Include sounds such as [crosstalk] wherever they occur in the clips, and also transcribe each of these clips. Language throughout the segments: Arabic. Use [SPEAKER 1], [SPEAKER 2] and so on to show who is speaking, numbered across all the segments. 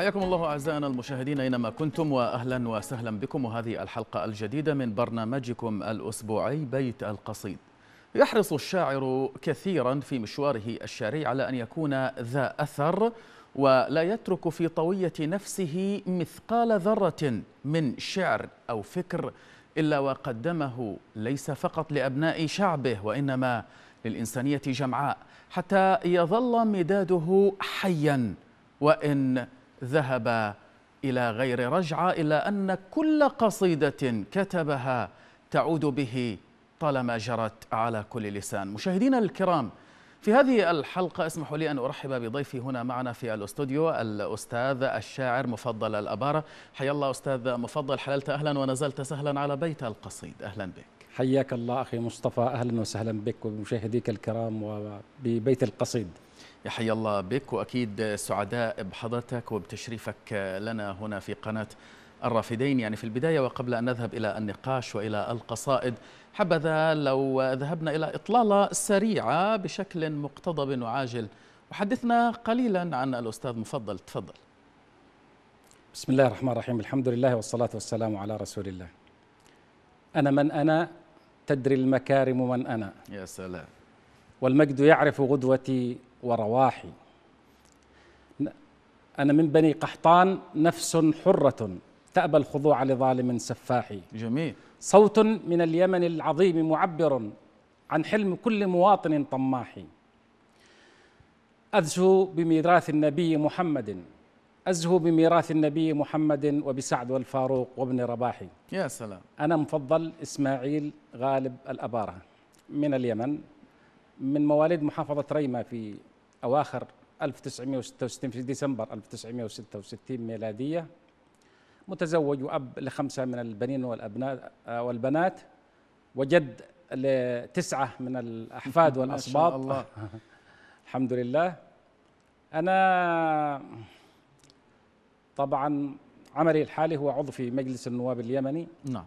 [SPEAKER 1] حياكم الله أعزائنا المشاهدين أينما كنتم وأهلا وسهلا بكم وهذه الحلقة الجديدة من برنامجكم الأسبوعي بيت القصيد يحرص الشاعر كثيرا في مشواره الشعري على أن يكون ذا أثر ولا يترك في طوية نفسه مثقال ذرة من شعر أو فكر إلا وقدمه ليس فقط لأبناء شعبه وإنما للإنسانية جمعاء حتى يظل مداده حيا وإن ذهب إلى غير رجعة إلا أن كل قصيدة كتبها تعود به طالما جرت على كل لسان مشاهدينا الكرام في هذه الحلقة اسمحوا لي أن أرحب بضيفي هنا معنا في الأستوديو الأستاذ الشاعر مفضل الأبارة حيا الله أستاذ مفضل حللت أهلا ونزلت سهلا
[SPEAKER 2] على بيت القصيد أهلا بك حياك الله أخي مصطفى أهلا وسهلا بك وبمشاهديك الكرام وببيت القصيد يحيى الله بك وأكيد سعداء بحضرتك
[SPEAKER 1] وبتشريفك لنا هنا في قناة الرافدين يعني في البداية وقبل أن نذهب إلى النقاش وإلى القصائد حبذا لو ذهبنا إلى إطلالة سريعة بشكل مقتضب وعاجل وحدثنا قليلا عن الأستاذ مفضل تفضل
[SPEAKER 2] بسم الله الرحمن الرحيم الحمد لله والصلاة والسلام على رسول الله أنا من أنا تدري المكارم من أنا يا سلام والمجد يعرف غدوتي ورواحي أنا من بني قحطان نفس حرة تأبى الخضوع لظالم سفاح جميل صوت من اليمن العظيم معبر عن حلم كل مواطن طماح أزهو بميراث النبي محمد أزهو بميراث النبي محمد وبسعد والفاروق وابن رباحي يا سلام أنا مفضل إسماعيل غالب الأبارة من اليمن من مواليد محافظة ريمة في أواخر 1966 في ديسمبر 1966 ميلادية متزوج وأب لخمسة من البنين والأبناء آه، والبنات وجد لتسعة من الأحفاد [laughs] والأصباط الله. [laughs] الحمد لله أنا طبعا عملي الحالي هو عضو في مجلس النواب اليمني نعم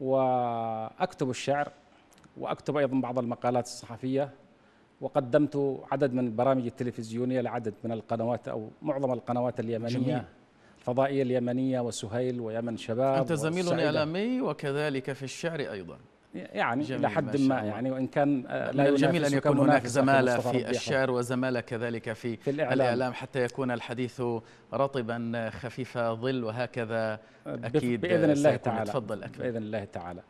[SPEAKER 2] وأكتب الشعر وأكتب أيضا بعض المقالات الصحفية وقدمت عدد من البرامج التلفزيونيه لعدد من القنوات او معظم القنوات اليمنيه جميل. الفضائيه اليمنيه وسهيل ويمن شباب انت زميل
[SPEAKER 1] اعلامي وكذلك
[SPEAKER 2] في الشعر ايضا يعني الى حد ما, ما يعني وان كان آه، لا جميل ان يكون هناك زماله في, الشعر
[SPEAKER 1] وزماله كذلك في, في الإعلام. الاعلام حتى يكون الحديث
[SPEAKER 2] رطبا خفيف ظل وهكذا اكيد باذن الله تعالى تفضل باذن الله تعالى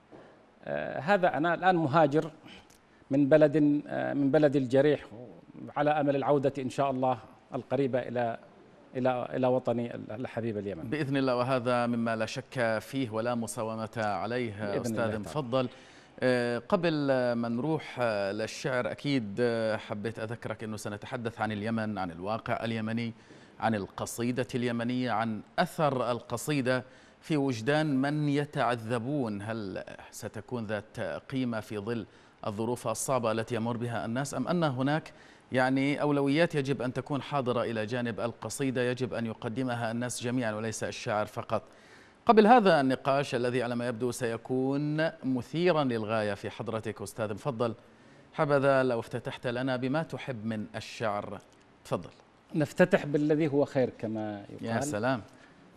[SPEAKER 2] آه هذا انا الان مهاجر من بلد من بلد الجريح على امل العوده ان شاء الله القريبه الى الى الى وطني الحبيب اليمن
[SPEAKER 1] باذن الله وهذا مما لا شك فيه ولا مساومه عليه استاذ مفضل آه، قبل ما نروح آه، للشعر اكيد آه، حبيت اذكرك انه سنتحدث عن اليمن عن الواقع اليمني عن القصيده اليمنيه عن اثر القصيده في وجدان من يتعذبون هل ستكون ذات قيمه في ظل الظروف الصعبة التي يمر بها الناس أم أن هناك يعني أولويات يجب أن تكون حاضرة إلى جانب القصيدة يجب أن يقدمها الناس جميعا وليس الشاعر فقط قبل هذا النقاش الذي على ما يبدو سيكون مثيرا للغاية في حضرتك أستاذ مفضل حبذا لو افتتحت لنا بما تحب من الشعر تفضل
[SPEAKER 2] نفتتح بالذي هو خير كما يقال يا سلام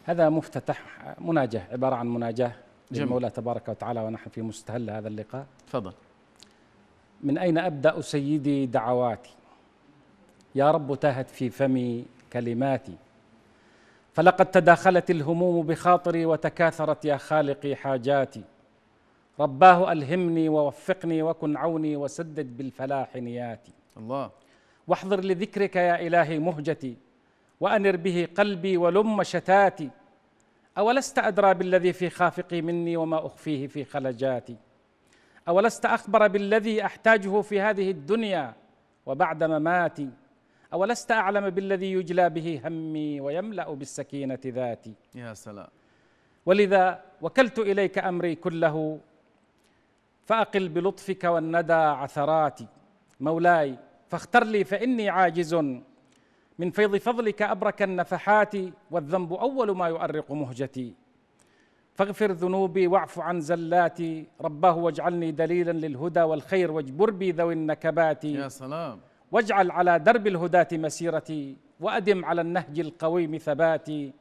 [SPEAKER 2] هذا مفتتح مناجاه عبارة عن مناجاه للمولى تبارك وتعالى ونحن في مستهل هذا اللقاء تفضل من أين أبدأ سيدي دعواتي يا رب تاهت في فمي كلماتي فلقد تداخلت الهموم بخاطري وتكاثرت يا خالقي حاجاتي رباه ألهمني ووفقني وكن عوني وسدد بالفلاح نياتي الله واحضر لذكرك يا إلهي مهجتي وأنر به قلبي ولم شتاتي أولست أدرى بالذي في خافقي مني وما أخفيه في خلجاتي أولست أخبر بالذي أحتاجه في هذه الدنيا وبعد مماتي أولست أعلم بالذي يجلى به همي ويملأ بالسكينة ذاتي يا سلام ولذا وكلت إليك أمري كله فأقل بلطفك والندى عثراتي مولاي فاختر لي فإني عاجز من فيض فضلك أبرك النفحات والذنب أول ما يؤرق مهجتي فاغفر ذنوبي واعف عن زلاتي رباه واجعلني دليلا للهدى والخير واجبر بي ذوي النكبات يا سلام واجعل على درب الهداة مسيرتي وأدم على النهج القويم ثباتي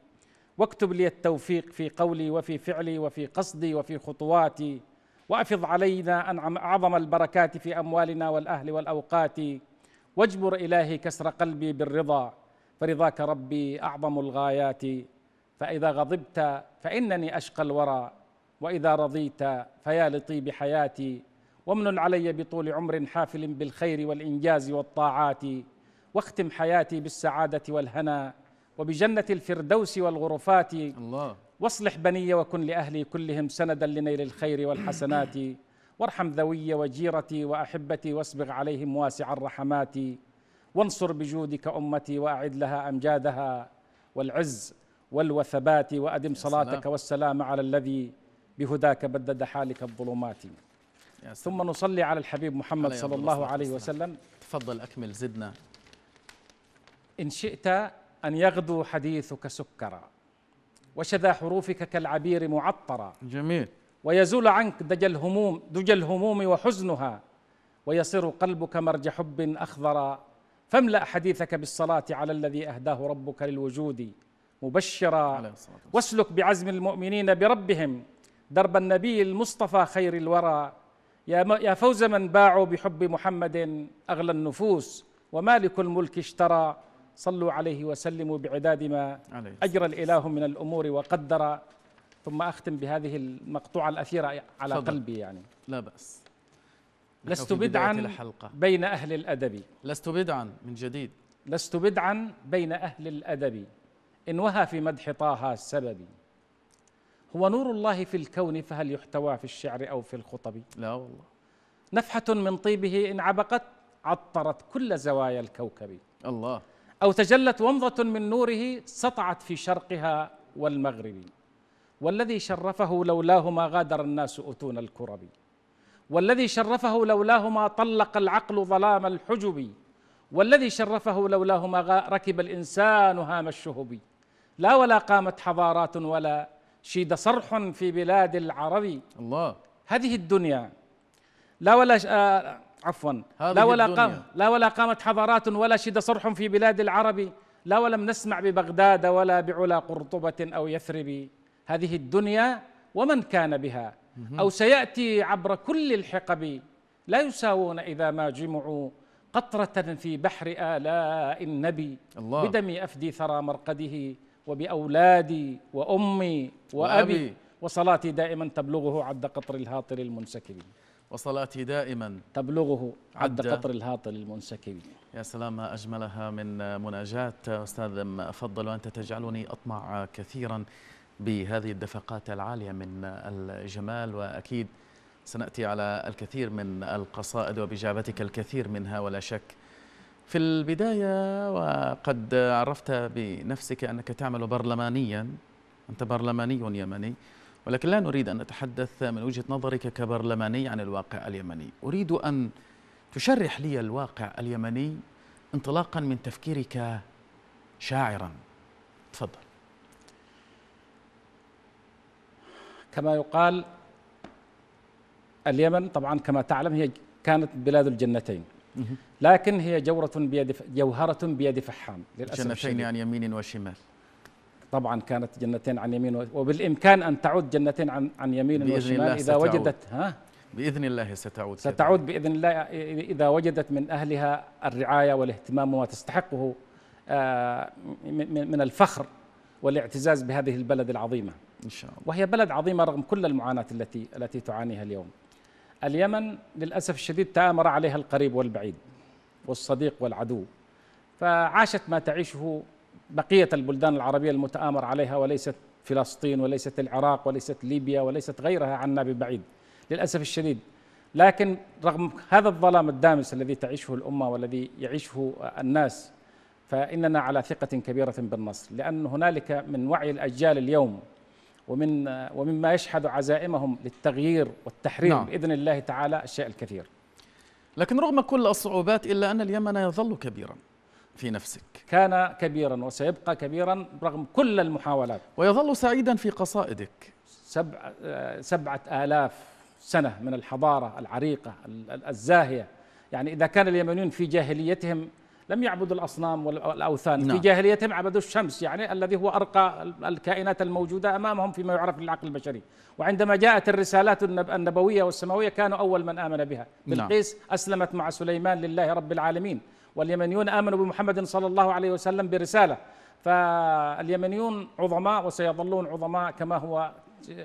[SPEAKER 2] واكتب لي التوفيق في قولي وفي فعلي وفي قصدي وفي خطواتي وافض علينا انعم اعظم البركات في اموالنا والاهل والاوقات واجبر الهي كسر قلبي بالرضا فرضاك ربي اعظم الغايات فإذا غضبت فإنني أشقى الورى وإذا رضيت فيا لطيب حياتي وامن علي بطول عمر حافل بالخير والإنجاز والطاعات واختم حياتي بالسعادة والهنا وبجنة الفردوس والغرفات الله واصلح بني وكن لأهلي كلهم سندا لنيل الخير والحسنات [clears throat] وارحم ذوي وجيرتي وأحبتي واسبغ عليهم واسع الرحمات وانصر بجودك أمتي وأعد لها أمجادها والعز والوثبات وأدم صلاتك والسلام على الذي بهداك بدد حالك الظلمات ثم نصلي على الحبيب محمد صلى الله عليه وسلم تفضل أكمل زدنا إن شئت أن يغدو حديثك سكرا وشذا حروفك كالعبير معطرا جميل ويزول عنك دج الهموم دج الهموم وحزنها ويصير قلبك مرج حب أخضرا فاملأ حديثك بالصلاة على الذي أهداه ربك للوجود مبشرا واسلك بعزم المؤمنين بربهم درب النبي المصطفى خير الورى يا فوز من باعوا بحب محمد أغلى النفوس ومالك الملك اشترى صلوا عليه وسلموا بعداد ما أجرى الإله من الأمور وقدر ثم أختم بهذه المقطوعة الأثيرة على فضل. قلبي يعني لا بأس لست بدعا بين أهل الأدب لست بدعا من جديد لست بدعا بين أهل الأدب إن وهى في مدح طه السببي هو نور الله في الكون فهل يحتوى في الشعر أو في الخطب لا والله نفحة من طيبه إن عبقت عطرت كل زوايا الكوكب الله أو تجلت ومضة من نوره سطعت في شرقها والمغرب والذي شرفه لولاه ما غادر الناس أتون الكرب والذي شرفه لولاه ما طلق العقل ظلام الحجب والذي شرفه لولاه ما ركب الإنسان هام الشهب لا ولا قامت حضارات ولا شيد صرح في بلاد العرب الله هذه الدنيا لا ولا آه عفوا لا ولا الدنيا. قام لا ولا قامت حضارات ولا شيد صرح في بلاد العرب لا ولم نسمع ببغداد ولا بعلا قرطبة أو يثرب هذه الدنيا ومن كان بها أو سيأتي عبر كل الحقب لا يساوون إذا ما جمعوا قطرة في بحر آلاء النبي الله بدم أفدي ثرى مرقده وبأولادي وأمي وأبي, وأبي وصلاتي دائما تبلغه عد قطر الهاطل المنسكب وصلاتي دائما تبلغه عد, عد قطر الهاطل المنسكب
[SPEAKER 1] يا سلام ما أجملها من مناجات أستاذ أفضل وأنت تجعلني أطمع كثيرا بهذه الدفقات العالية من الجمال وأكيد سنأتي على الكثير من القصائد وبإجابتك الكثير منها ولا شك في البداية وقد عرفت بنفسك أنك تعمل برلمانيا أنت برلماني يمني ولكن لا نريد أن نتحدث من وجهة نظرك كبرلماني عن الواقع اليمني أريد أن تشرح لي الواقع اليمني انطلاقا من تفكيرك شاعرا تفضل
[SPEAKER 2] كما يقال اليمن طبعا كما تعلم هي كانت بلاد الجنتين لكن هي جورة بيد جوهرة بيد فحام للأسف جنتين عن يمين وشمال طبعا كانت جنتين عن يمين وبالإمكان أن تعود جنتين عن, عن يمين وشمال إذا ستعود. وجدت
[SPEAKER 1] ها بإذن الله ستعود
[SPEAKER 2] ستعود بإذن الله إذا وجدت من أهلها الرعاية والاهتمام وما تستحقه آه، من الفخر والاعتزاز بهذه البلد العظيمة إن شاء الله وهي بلد عظيمة رغم كل المعاناة التي التي تعانيها اليوم اليمن للأسف الشديد تآمر عليها القريب والبعيد والصديق والعدو فعاشت ما تعيشه بقية البلدان العربية المتآمر عليها وليست فلسطين وليست العراق وليست ليبيا وليست غيرها عنا ببعيد للأسف الشديد لكن رغم هذا الظلام الدامس الذي تعيشه الأمة والذي يعيشه الناس فإننا على ثقة كبيرة بالنصر لأن هنالك من وعي الأجيال اليوم ومن ومما يشحذ عزائمهم للتغيير والتحرير نعم. باذن الله تعالى الشيء الكثير. لكن رغم كل الصعوبات الا ان اليمن يظل كبيرا في نفسك. كان كبيرا وسيبقى كبيرا رغم كل المحاولات. ويظل سعيدا في قصائدك. سبع سبعة آلاف سنة من الحضارة العريقة الزاهية يعني إذا كان اليمنيون في جاهليتهم لم يعبدوا الأصنام والأوثان نعم. في جاهليتهم عبدوا الشمس يعني الذي هو أرقى الكائنات الموجودة أمامهم فيما يعرف بالعقل البشري وعندما جاءت الرسالات النبوية والسماوية كانوا أول من آمن بها نعم. بلقيس نعم. أسلمت مع سليمان لله رب العالمين واليمنيون آمنوا بمحمد صلى الله عليه وسلم برسالة فاليمنيون عظماء وسيظلون عظماء كما هو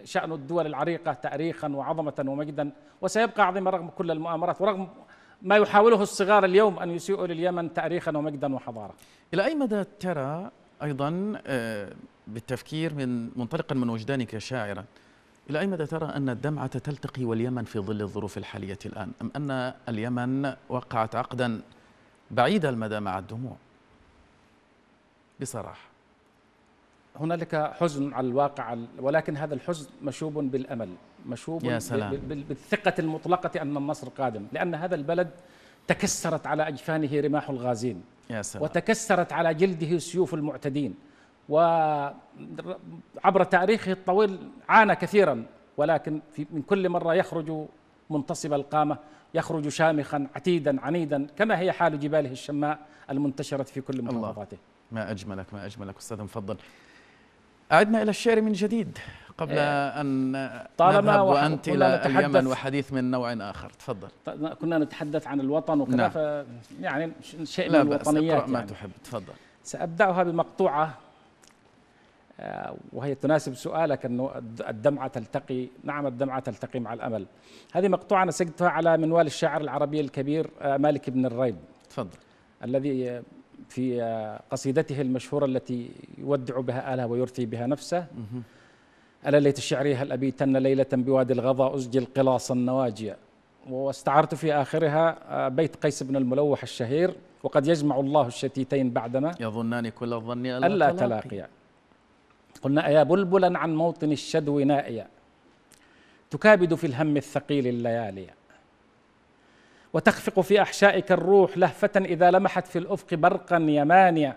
[SPEAKER 2] شأن الدول العريقة تاريخا وعظمة ومجدا وسيبقى عظيما رغم كل المؤامرات ورغم ما يحاوله الصغار اليوم أن يسيئوا لليمن تاريخا ومجدا وحضارة إلى أي مدى ترى أيضا آه،
[SPEAKER 1] بالتفكير من منطلقا من وجدانك شاعرا إلى أي مدى ترى أن الدمعة تلتقي واليمن في ظل الظروف الحالية الآن أم أن اليمن وقعت عقدا بعيد المدى مع الدموع بصراحة
[SPEAKER 2] هنالك حزن على الواقع ولكن هذا الحزن مشوب بالامل مشوب يا سلام. بالثقه المطلقه ان النصر قادم لان هذا البلد تكسرت على اجفانه رماح الغازين يا سلام. وتكسرت على جلده سيوف المعتدين وعبر تاريخه الطويل عانى كثيرا ولكن في من كل مره يخرج منتصب القامه يخرج شامخا عتيدا عنيدا كما هي حال جباله الشماء المنتشره في كل محافظاته
[SPEAKER 1] ما اجملك ما اجملك استاذ مفضل عدنا إلى الشعر من جديد قبل إيه.
[SPEAKER 2] أن طالما نذهب وأنت إلى اليمن وحديث
[SPEAKER 1] من نوع آخر تفضل
[SPEAKER 2] كنا نتحدث عن الوطن وكذا نعم. ف يعني شيء من الوطنيات بأس. ما يعني. تحب تفضل سأبدأها بمقطوعة آه، وهي تناسب سؤالك أنه الدمعة تلتقي نعم الدمعة تلتقي مع الأمل هذه مقطوعة نسجتها على منوال الشاعر العربي الكبير آه، مالك بن الريب تفضل الذي في آه، قصيدته المشهورة التي يودع بها آله ويرثي بها نفسه ألا ليت الشعري هل أبيتن ليلة بوادي الغضا أزجي القلاص النواجيا واستعرت في آخرها آه، بيت قيس بن الملوح الشهير وقد يجمع الله الشتيتين بعدما يظنان كل الظن ألا, ألا تلاقيا قلنا أيا بلبلا عن موطن الشدو نائيا تكابد في الهم الثقيل الليالي وتخفق في أحشائك الروح لهفة إذا لمحت في الأفق برقا يمانيا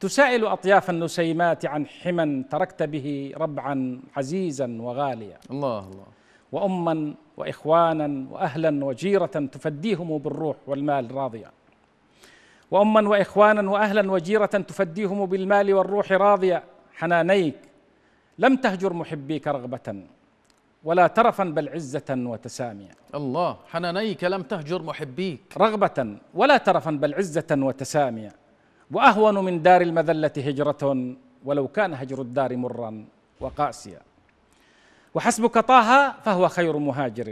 [SPEAKER 2] تسائل أطياف النسيمات عن حما تركت به ربعا عزيزا وغاليا الله الله وأما وإخوانا وأهلا وجيرة تفديهم بالروح والمال راضيا وأما وإخوانا وأهلا وجيرة تفديهم بالمال والروح راضيا حنانيك لم تهجر محبيك رغبة ولا ترفا بل عزة وتساميا الله حنانيك لم تهجر محبيك رغبة ولا ترفا بل عزة وتساميا وأهون من دار المذلة هجرة ولو كان هجر الدار مرا وقاسيا وحسبك طه فهو خير مهاجر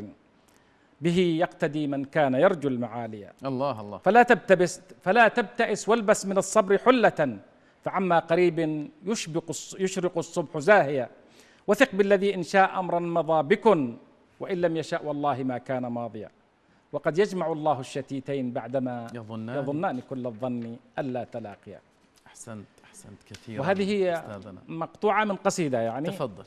[SPEAKER 2] به يقتدي من كان يرجو المعالي الله الله فلا تبتبس فلا تبتئس والبس من الصبر حلة فعما قريب يشبق يشرق الصبح زاهيا وثق بالذي إن شاء أمرا مضى بكن وإن لم يشاء والله ما كان ماضيا وقد يجمع الله الشتيتين بعدما يظنان, يظنان كل الظن ألا تلاقيا
[SPEAKER 1] أحسنت أحسنت كثيرا وهذه هي
[SPEAKER 2] أستاذنا. مقطوعة من قصيدة يعني تفضل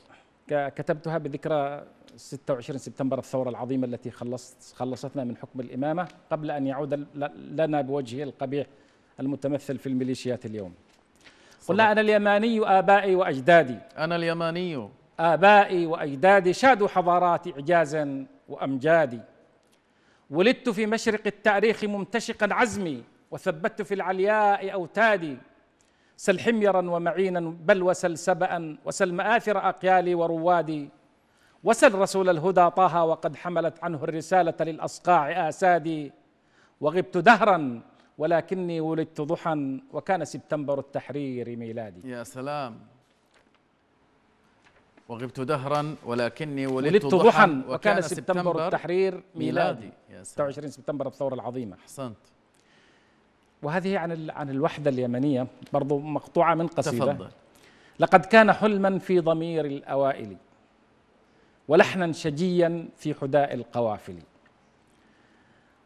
[SPEAKER 2] كتبتها بذكرى 26 سبتمبر الثورة العظيمة التي خلصت خلصتنا من حكم الإمامة قبل أن يعود لنا بوجهه القبيح المتمثل في الميليشيات اليوم قلنا أنا اليماني آبائي وأجدادي أنا اليماني آبائي وأجدادي شادوا حضارات إعجاز وأمجادي ولدت في مشرق التاريخ ممتشقا عزمي وثبت في العلياء أوتادي سل حميرا ومعينا بل وسل سبأ وسل مآثر أقيالي وروادي وسل رسول الهدى طه وقد حملت عنه الرسالة للأصقاع آسادي وغبت دهرا ولكني ولدت ضحى وكان سبتمبر التحرير ميلادي يا سلام
[SPEAKER 1] وغبت دهرا ولكني ولدت ضحا وكان سبتمبر التحرير ميلادي
[SPEAKER 2] 26 سبتمبر الثورة العظيمة أحسنت وهذه عن عن الوحدة اليمنية برضو مقطوعة من قصيدة تفضل لقد كان حلما في ضمير الأوائل ولحنا شجيا في حداء القوافل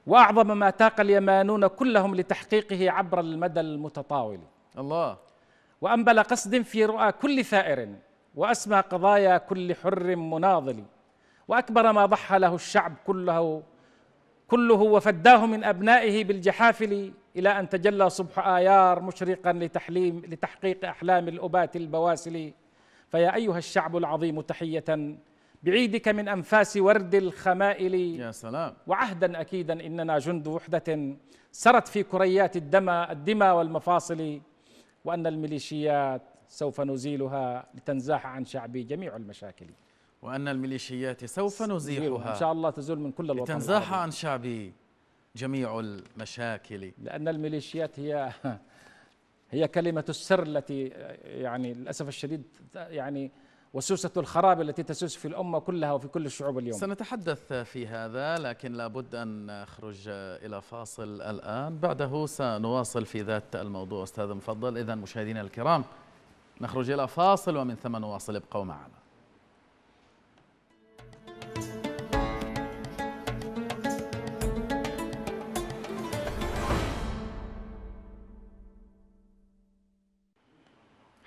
[SPEAKER 2] وأعظم ما تاق اليمانون كلهم لتحقيقه عبر المدى المتطاول الله وأنبل قصد في رؤى كل ثائر وأسمى قضايا كل حر مناضل وأكبر ما ضحى له الشعب كله كله وفداه من أبنائه بالجحافل إلى أن تجلى صبح آيار مشرقا لتحليم لتحقيق أحلام الأبات البواسل فيا أيها الشعب العظيم تحية بعيدك من أنفاس ورد الخمائل يا سلام وعهدا أكيدا إننا جند وحدة سرت في كريات الدمى الدمى والمفاصل وأن الميليشيات سوف نزيلها لتنزاح عن شعبي جميع المشاكل وأن الميليشيات سوف نزيلها إن شاء الله تزول من كل الوطن لتنزاح
[SPEAKER 1] عن شعبي جميع المشاكل
[SPEAKER 2] لأن الميليشيات هي [laughs] هي كلمة السر التي يعني للأسف الشديد يعني وسوسة الخراب التي تسوس في الأمة كلها وفي كل الشعوب اليوم
[SPEAKER 1] سنتحدث في هذا لكن لابد أن نخرج إلى فاصل الآن بعده سنواصل في ذات الموضوع أستاذ مفضل إذا مشاهدينا الكرام نخرج إلى فاصل ومن ثم نواصل ابقوا معنا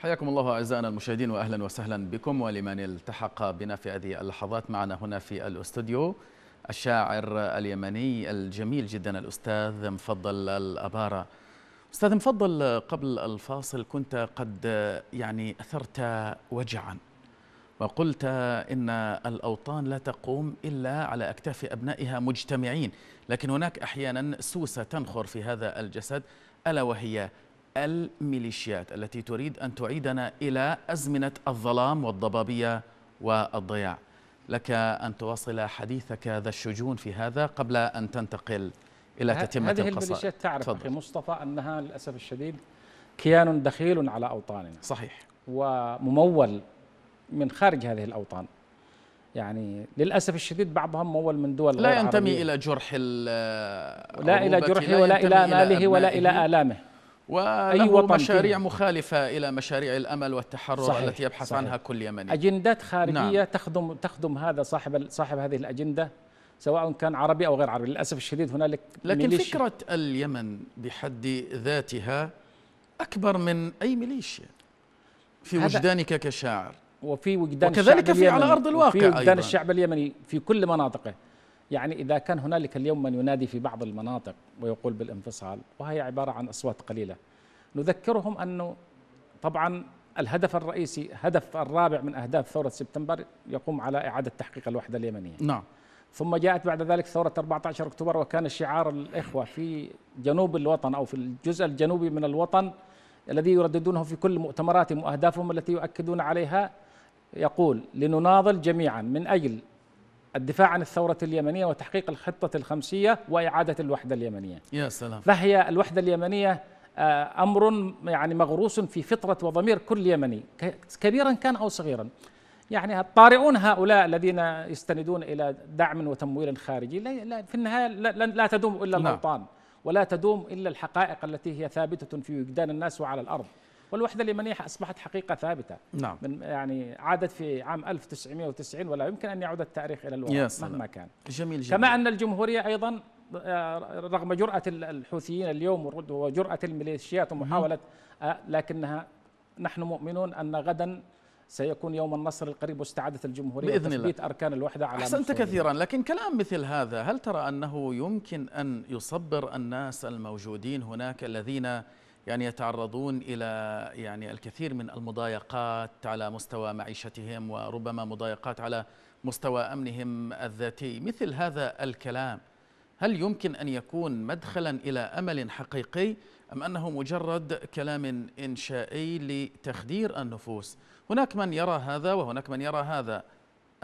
[SPEAKER 1] حياكم الله أعزائنا المشاهدين وأهلا وسهلا بكم ولمن التحق بنا في هذه اللحظات معنا هنا في الاستوديو الشاعر اليمني الجميل جدا الأستاذ مفضل الأبارة استاذ مفضل قبل الفاصل كنت قد يعني اثرت وجعا وقلت ان الاوطان لا تقوم الا على اكتاف ابنائها مجتمعين لكن هناك احيانا سوسه تنخر في هذا الجسد الا وهي الميليشيات التي تريد ان تعيدنا الى ازمنه الظلام والضبابيه والضياع لك ان تواصل حديثك ذا الشجون في هذا قبل ان تنتقل الى تتمه هذه القصائد هذه تعرف اخي
[SPEAKER 2] مصطفى انها للاسف الشديد كيان دخيل على اوطاننا صحيح وممول من خارج هذه الاوطان يعني للاسف الشديد بعضهم ممول من دول لا ينتمي عربية. الى
[SPEAKER 1] جرح لا الى جرحه ولا الى ماله ولا الى الامه
[SPEAKER 2] وله أي وطن مشاريع فيه.
[SPEAKER 1] مخالفة إلى مشاريع الأمل والتحرر صحيح التي يبحث صحيح عنها كل يمني
[SPEAKER 2] أجندات خارجية نعم. تخدم تخدم هذا صاحب صاحب هذه الأجندة سواء كان عربي او غير عربي للاسف الشديد هنالك لكن ميليشيا. فكره اليمن
[SPEAKER 1] بحد ذاتها اكبر من اي ميليشيا
[SPEAKER 2] في وجدانك
[SPEAKER 1] كشاعر وفي وجدان وكذلك في على ارض الواقع في وجدان أيضا. الشعب
[SPEAKER 2] اليمني في كل مناطقه يعني اذا كان هنالك اليوم من ينادي في بعض المناطق ويقول بالانفصال وهي عباره عن اصوات قليله نذكرهم انه طبعا الهدف الرئيسي هدف الرابع من اهداف ثوره سبتمبر يقوم على اعاده تحقيق الوحده اليمنيه نعم ثم جاءت بعد ذلك ثورة 14 أكتوبر وكان شعار الإخوة في جنوب الوطن أو في الجزء الجنوبي من الوطن الذي يرددونه في كل مؤتمراتهم وأهدافهم التي يؤكدون عليها يقول لنناضل جميعا من أجل الدفاع عن الثورة اليمنية وتحقيق الخطة الخمسية وإعادة الوحدة اليمنية يا سلام فهي الوحدة اليمنية آه، أمر يعني مغروس في فطرة وضمير كل يمني كبيرا كان أو صغيرا يعني الطارئون هؤلاء الذين يستندون الى دعم وتمويل خارجي لا, في النهايه لا, لا تدوم الا نعم. الاوطان ولا تدوم الا الحقائق التي هي ثابته في وجدان الناس وعلى الارض والوحده اليمنيه اصبحت حقيقه ثابته نعم. من يعني عادت في عام 1990 ولا يمكن ان يعود التاريخ الى الوراء مهما
[SPEAKER 1] كان جميل جميل كما
[SPEAKER 2] ان الجمهوريه ايضا آه، رغم جرأة الحوثيين اليوم وجرأة الميليشيات ومحاولة آه، لكنها نحن مؤمنون أن غدا سيكون يوم النصر القريب واستعادة الجمهورية بإذن الله أركان الوحدة على أحسنت كثيرا
[SPEAKER 1] لكن كلام مثل هذا هل ترى أنه يمكن أن يصبر الناس الموجودين هناك الذين يعني يتعرضون إلى يعني الكثير من المضايقات على مستوى معيشتهم وربما مضايقات على مستوى أمنهم الذاتي مثل هذا الكلام هل يمكن أن يكون مدخلا إلى أمل حقيقي أم أنه مجرد كلام إنشائي لتخدير النفوس هناك من يرى هذا وهناك من يرى هذا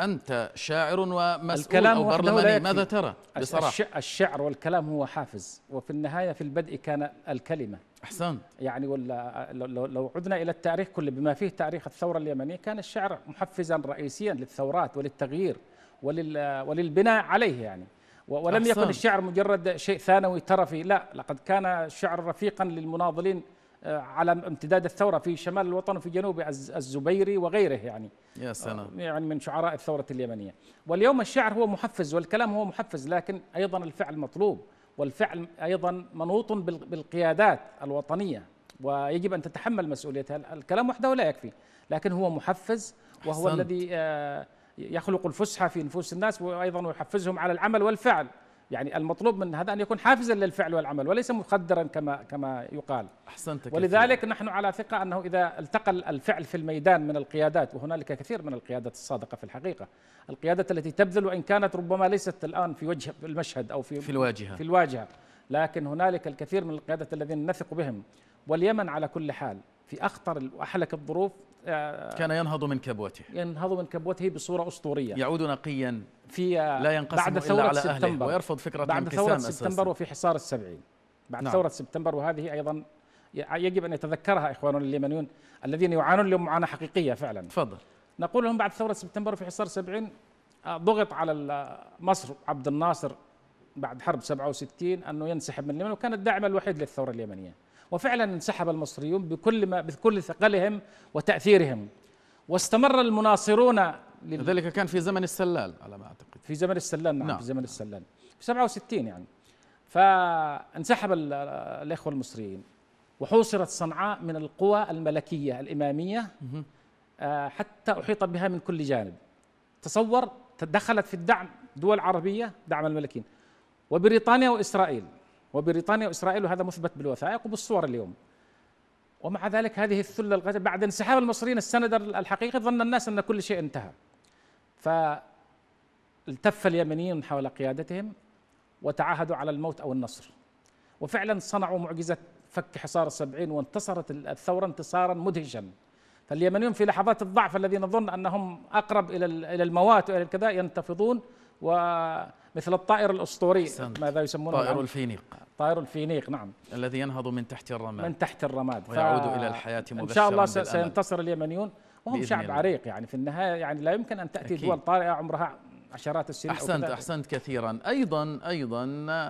[SPEAKER 1] أنت شاعر
[SPEAKER 2] ومسؤول أو برلماني ماذا ترى بصراحة الشعر والكلام هو حافز وفي النهاية في البدء كان الكلمة أحسنت يعني ولا لو عدنا إلى التاريخ كله بما فيه تاريخ الثورة اليمنية كان الشعر محفزا رئيسيا للثورات وللتغيير ولل وللبناء عليه يعني ولم أحسن. يكن الشعر مجرد شيء ثانوي ترفي لا لقد كان الشعر رفيقا للمناضلين آه، على امتداد الثوره في شمال الوطن وفي جنوب الزبيري وغيره يعني يا سلام آه، يعني من شعراء الثوره اليمنيه واليوم الشعر هو محفز والكلام هو محفز لكن ايضا الفعل مطلوب والفعل ايضا منوط بالقيادات الوطنيه ويجب ان تتحمل مسؤوليتها الكلام وحده لا يكفي لكن هو محفز وهو حسنت. الذي آه، يخلق الفسحه في نفوس الناس وايضا يحفزهم على العمل والفعل يعني المطلوب من هذا ان يكون حافزا للفعل والعمل وليس مخدرا كما كما يقال احسنت ولذلك كثير. نحن على ثقه انه اذا التقى الفعل في الميدان من القيادات وهنالك كثير من القيادات الصادقه في الحقيقه القيادات التي تبذل وان كانت ربما ليست الان في وجه في المشهد او في في الواجهه في الواجهه لكن هنالك الكثير من القيادات الذين نثق بهم واليمن على كل حال في اخطر واحلك الظروف
[SPEAKER 1] آه، كان
[SPEAKER 2] ينهض من كبوته ينهض من كبوته بصورة أسطورية
[SPEAKER 1] يعود نقيا
[SPEAKER 2] في آه، لا ينقسم بعد ثورة إلا على سبتمبر أهله ويرفض فكرة بعد ثورة سبتمبر وفي حصار السبعين بعد نعم. ثورة سبتمبر وهذه أيضا يجب أن يتذكرها إخواننا اليمنيون الذين يعانون اليوم معاناة حقيقية فعلا تفضل نقول لهم بعد ثورة سبتمبر وفي حصار السبعين آه، ضغط على مصر عبد الناصر بعد حرب 67 أنه ينسحب من اليمن وكان الداعم الوحيد للثورة اليمنية وفعلا انسحب المصريون بكل ما بكل ثقلهم وتاثيرهم واستمر المناصرون لل... ذلك كان في زمن السلال على ما اعتقد في زمن السلال نعم, نعم. في زمن السلال في 67 يعني فانسحب الاخوه المصريين وحوصرت صنعاء من القوى الملكيه الاماميه آه، حتى احيط بها من كل جانب تصور دخلت في الدعم دول عربيه دعم الملكيين وبريطانيا واسرائيل وبريطانيا وإسرائيل وهذا مثبت بالوثائق وبالصور اليوم ومع ذلك هذه الثلة بعد انسحاب المصريين السند الحقيقي ظن الناس أن كل شيء انتهى فالتف اليمنيين حول قيادتهم وتعاهدوا على الموت أو النصر وفعلا صنعوا معجزة فك حصار السبعين وانتصرت الثورة انتصارا مدهشا فاليمنيون في لحظات الضعف الذين ظن أنهم أقرب إلى إلى الموات وإلى كذا ينتفضون ومثل الطائر الاسطوري أحسنت. ماذا يسمونه طائر الفينيق طائر الفينيق نعم الذي ينهض من تحت الرماد من تحت الرماد ويعود ف... الى الحياه مبشرا ان شاء الله سينتصر اليمنيون وهم شعب الله. عريق يعني في النهايه يعني لا يمكن ان تاتي أكيد. دول طارئه عمرها عشرات السنين احسنت احسنت
[SPEAKER 1] كثيرا ايضا ايضا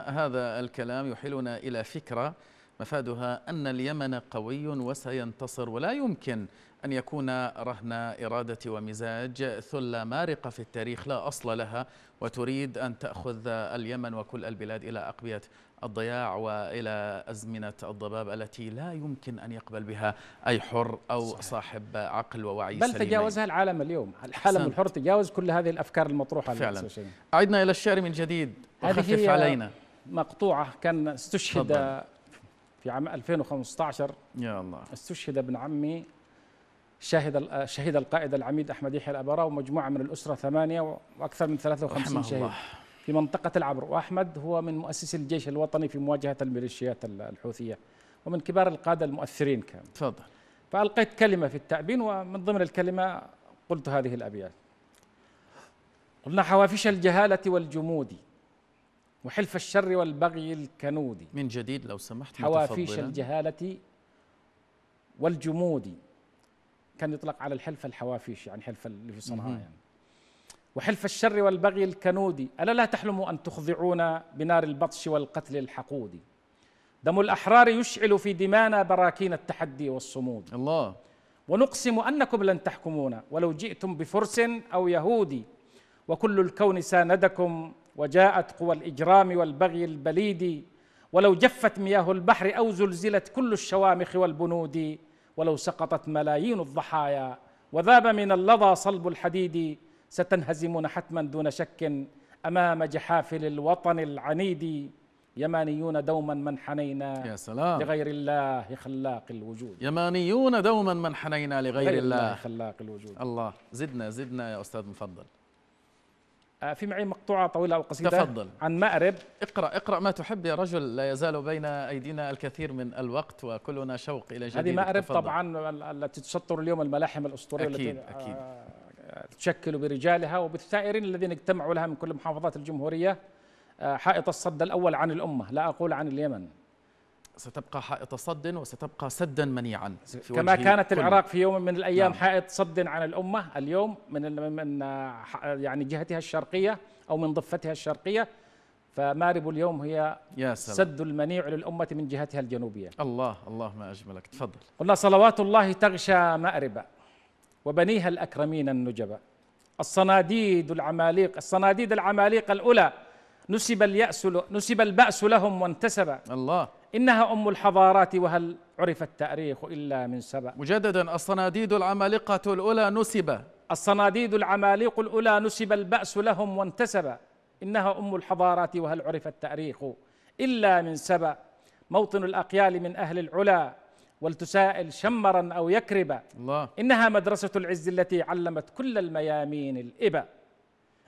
[SPEAKER 1] هذا الكلام يحيلنا الى فكره مفادها ان اليمن قوي وسينتصر ولا يمكن أن يكون رهن إرادة ومزاج ثلة مارقة في التاريخ لا أصل لها وتريد أن تأخذ اليمن وكل البلاد إلى أقبية الضياع وإلى أزمنة الضباب التي لا يمكن أن يقبل بها أي حر أو صاحب عقل ووعي بل تجاوزها
[SPEAKER 2] العالم اليوم العالم الحر تجاوز كل هذه الأفكار المطروحة فعلا أعدنا إلى الشعر من جديد وخفف علينا مقطوعة كان استشهد في عام 2015 يا الله استشهد ابن عمي شهد شهد القائد العميد احمد يحيى الابره ومجموعه من الاسره ثمانيه واكثر من 53 شهيد الله. في منطقه العبر واحمد هو من مؤسسي الجيش الوطني في مواجهه الميليشيات الحوثيه ومن كبار القاده المؤثرين كان تفضل فالقيت كلمه في التأبين ومن ضمن الكلمه قلت هذه الابيات قلنا حوافش الجهاله والجمود وحلف الشر والبغي الكنود من جديد لو سمحت حوافيش الجهالة والجمود كان يطلق على الحلف الحوافيش يعني حلف اللي في صنعاء يعني وحلف الشر والبغي الكنودي ألا لا تحلموا أن تخضعونا بنار البطش والقتل الحقودي دم الأحرار يشعل في دمانا براكين التحدي والصمود الله ونقسم أنكم لن تحكمونا ولو جئتم بفرس أو يهودي وكل الكون ساندكم وجاءت قوى الإجرام والبغي البليدي ولو جفت مياه البحر أو زلزلت كل الشوامخ والبنود ولو سقطت ملايين الضحايا وذاب من اللظى صلب الحديد ستنهزمون حتما دون شك امام جحافل الوطن العنيد يمانيون دوما من حنينا يا سلام لغير الله خلاق الوجود يمانيون
[SPEAKER 1] دوما من حنينا لغير, لغير الله, الله
[SPEAKER 2] خلاق الوجود
[SPEAKER 1] الله زدنا زدنا يا استاذ مفضل آه، في معي مقطوعة طويلة أو قصيدة تفضل عن مأرب اقرأ اقرأ ما تحب يا رجل لا يزال بين أيدينا الكثير من الوقت وكلنا شوق إلى جديد هذه مأرب تفضل.
[SPEAKER 2] طبعا التي تسطر اليوم الملاحم الأسطورية أكيد التي أكيد آه، تشكل برجالها وبالثائرين الذين اجتمعوا لها من كل محافظات الجمهورية آه، حائط الصد الأول عن الأمة لا أقول عن اليمن
[SPEAKER 1] ستبقى حائط صد وستبقى سدا منيعا
[SPEAKER 2] كما كانت كل. العراق في يوم من الايام نعم. حائط صد عن الامه اليوم من من آه، يعني جهتها الشرقيه او من ضفتها الشرقيه فمارب اليوم هي يا سلام. سد المنيع للامه من جهتها الجنوبيه الله الله ما اجملك تفضل قلنا صلوات الله تغشى مارب وبنيها الاكرمين النجبا الصناديد العماليق الصناديد العماليق الاولى نسب اليأس نسب البأس لهم وانتسب الله إنها أم الحضارات وهل عرف التأريخ إلا من سبأ مجددا الصناديد العمالقة الأولى نسب الصناديد العماليق الأولى نسب البأس لهم وانتسب إنها أم الحضارات وهل عرف التأريخ إلا من سبأ موطن الأقيال من أهل العلا ولتسائل شمرا أو يكربا الله. إنها مدرسة العز التي علمت كل الميامين الإبا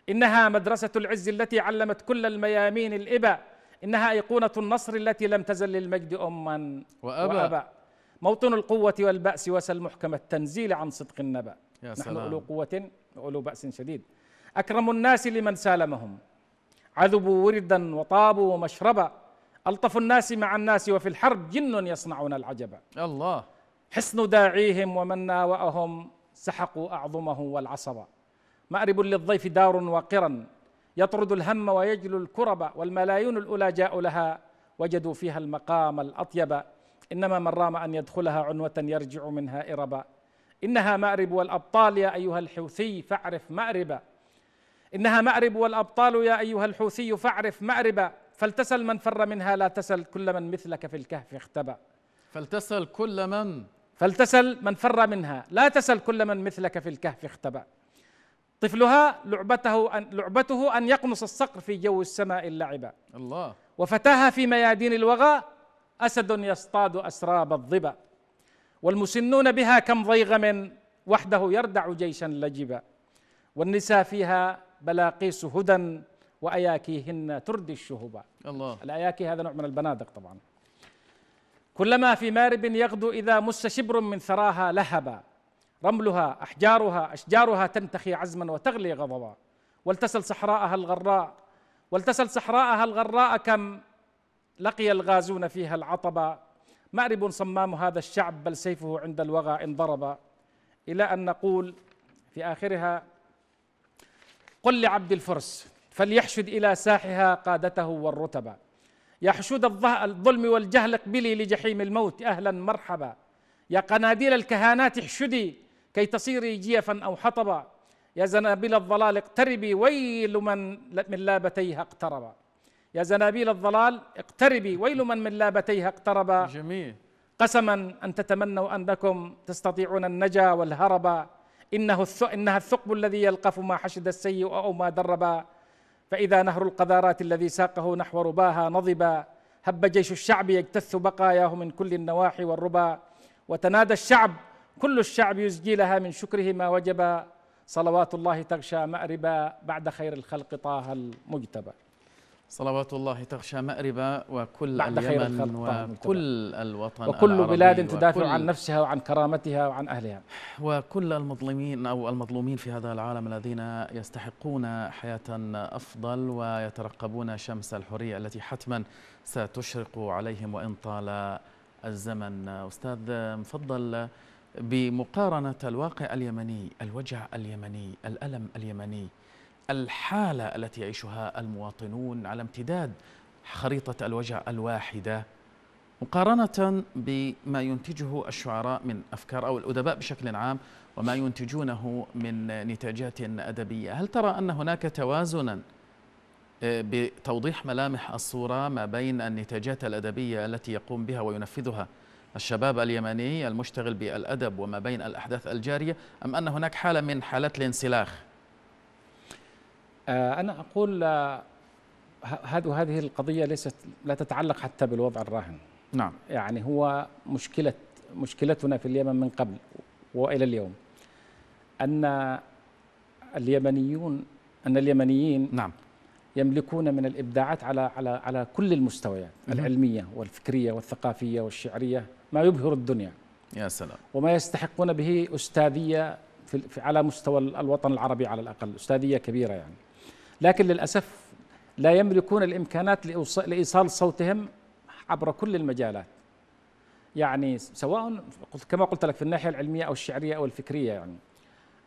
[SPEAKER 2] إنها مدرسة العز التي علمت كل الميامين الإبا إنها أيقونة النصر التي لم تزل للمجد أما وأبا, وأبا موطن القوة والبأس وسل محكم التنزيل عن صدق النبأ يا نحن سلام. أولو قوة وأولو بأس شديد أكرم الناس لمن سالمهم عذبوا وردا وطابوا ومشربا ألطف الناس مع الناس وفي الحرب جن يصنعون العجبا الله حصن داعيهم ومن ناوأهم سحقوا أعظمه والعصبا مأرب للضيف دار وقرا يطرد الهم ويجلو الكرب والملايين الأولى جاءوا لها وجدوا فيها المقام الأطيب إنما من رام أن يدخلها عنوة يرجع منها إربا إنها مأرب والأبطال يا أيها الحوثي فاعرف مأربا إنها مأرب والأبطال يا أيها الحوثي فاعرف مأربا فلتسل من فر منها لا تسل كل من مثلك في الكهف اختبأ فلتسل كل من فلتسل من فر منها لا تسل كل من مثلك في الكهف اختبأ طفلها لعبته أن لعبته أن يقنص الصقر في جو السماء اللعبة الله وفتاها في ميادين الوغى أسد يصطاد أسراب الظبا والمسنون بها كم ضيغم وحده يردع جيشا لجبا والنساء فيها بلاقيس هدى وأياكيهن تردي الشهبا الله الأياكي هذا نوع من البنادق طبعا كلما في مارب يغدو إذا مس شبر من ثراها لهبا رملها أحجارها أشجارها تنتخي عزما وتغلي غضبا والتسل صحراءها الغراء والتسل صحراءها الغراء كم لقي الغازون فيها العطبا مأرب صمام هذا الشعب بل سيفه عند الوغى إن ضرب إلى أن نقول في آخرها قل لعبد الفرس فليحشد إلى ساحها قادته والرتبا يا حشود الظلم والجهل اقبلي لجحيم الموت أهلا مرحبا يا قناديل الكهانات احشدي كي تصيري جيفا أو حطبا يا زنابيل الضلال اقتربي ويل من من لابتيها اقتربا يا زنابيل الضلال اقتربي ويل من من لابتيها اقتربا جميل قسما أن تتمنوا أنكم تستطيعون النجا والهرب إنه إنها الثقب الذي يلقف ما حشد السيء أو ما دربا فإذا نهر القذارات الذي ساقه نحو رباها نضبا هب جيش الشعب يجتث بقاياه من كل النواحي والربا وتنادى الشعب كل الشعب يزجي لها من شكره ما وجب صلوات الله تغشى مأربا بعد خير الخلق طه المجتبى
[SPEAKER 1] صلوات الله تغشى مأربا وكل بعد اليمن خير وكل الوطن وكل بلاد تدافع عن
[SPEAKER 2] نفسها وعن كرامتها وعن أهلها وكل
[SPEAKER 1] المظلمين أو المظلومين في هذا العالم الذين يستحقون حياة أفضل ويترقبون شمس الحرية التي حتما ستشرق عليهم وإن طال الزمن أستاذ مفضل بمقارنة الواقع اليمني الوجع اليمني الألم اليمني الحالة التي يعيشها المواطنون على امتداد خريطة الوجع الواحدة مقارنة بما ينتجه الشعراء من أفكار أو الأدباء بشكل عام وما ينتجونه من نتاجات أدبية هل ترى أن هناك توازنا آه، بتوضيح ملامح الصورة ما بين النتاجات الأدبية التي يقوم بها وينفذها الشباب اليمني المشتغل بالأدب وما بين الأحداث الجارية أم أن
[SPEAKER 2] هناك حالة من حالات الانسلاخ؟ آه، أنا أقول آه، هذه هذه القضية ليست لا تتعلق حتى بالوضع الراهن نعم يعني هو مشكلة مشكلتنا في اليمن من قبل وإلى اليوم أن اليمنيون أن اليمنيين نعم يملكون من الابداعات على على على كل المستويات العلميه والفكريه والثقافيه والشعريه ما يبهر الدنيا يا سلام وما يستحقون به أستاذية في على مستوى الوطن العربي على الأقل أستاذية كبيرة يعني لكن للأسف لا يملكون الإمكانات لإيصال صوتهم عبر كل المجالات يعني سواء كما قلت لك في الناحية العلمية أو الشعرية أو الفكرية يعني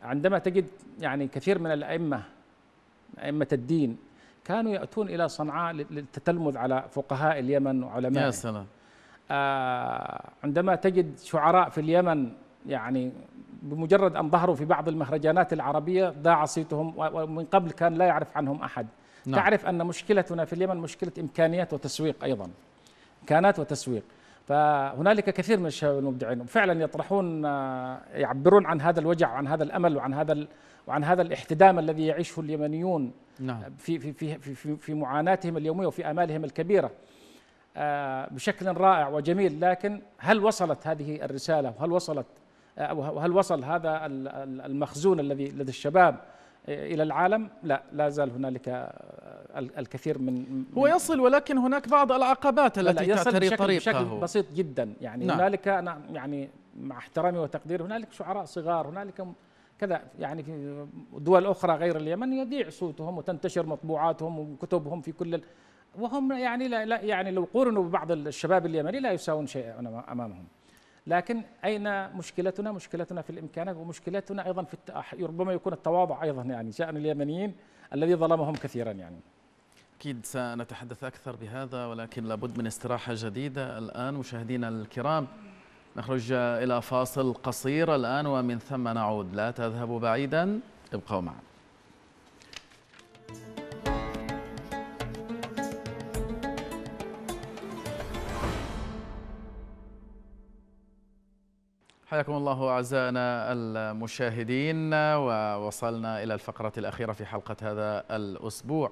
[SPEAKER 2] عندما تجد يعني كثير من الأئمة أئمة الدين كانوا يأتون إلى صنعاء للتتلمذ على فقهاء اليمن وعلماء يا سلام آه، عندما تجد شعراء في اليمن يعني بمجرد أن ظهروا في بعض المهرجانات العربية ضاع صيتهم ومن قبل كان لا يعرف عنهم أحد نعم. تعرف أن مشكلتنا في اليمن مشكلة إمكانيات وتسويق أيضا إمكانات وتسويق فهنالك كثير من الشباب المبدعين فعلا يطرحون آه، يعبرون عن هذا الوجع وعن هذا الامل وعن هذا وعن هذا الاحتدام الذي يعيشه اليمنيون نعم. في, في في في في معاناتهم اليوميه وفي امالهم الكبيره آه، بشكل رائع وجميل لكن هل وصلت هذه الرسالة وهل وصلت آه، وهل وصل هذا المخزون الذي لدى الشباب آه، الى العالم لا لا زال هنالك الكثير من هو يصل ولكن هناك بعض العقبات التي تعتري طريقه بشكل بسيط جدا يعني نعم. هنالك انا يعني مع احترامي وتقديري هنالك شعراء صغار هنالك كذا يعني في دول اخرى غير اليمن يضيع صوتهم وتنتشر مطبوعاتهم وكتبهم في كل وهم يعني لا, لا يعني لو قورنوا ببعض الشباب اليمني لا يساوون شيئا امامهم لكن اين مشكلتنا؟ مشكلتنا في الامكانات ومشكلتنا ايضا في التأح... ربما يكون التواضع ايضا يعني شان اليمنيين الذي ظلمهم كثيرا يعني.
[SPEAKER 1] اكيد سنتحدث اكثر بهذا ولكن لابد من استراحه جديده الان مشاهدينا الكرام نخرج الى فاصل قصير الان ومن ثم نعود لا تذهبوا بعيدا ابقوا معنا. حياكم الله أعزائنا المشاهدين ووصلنا إلى الفقرة الأخيرة في حلقة هذا الأسبوع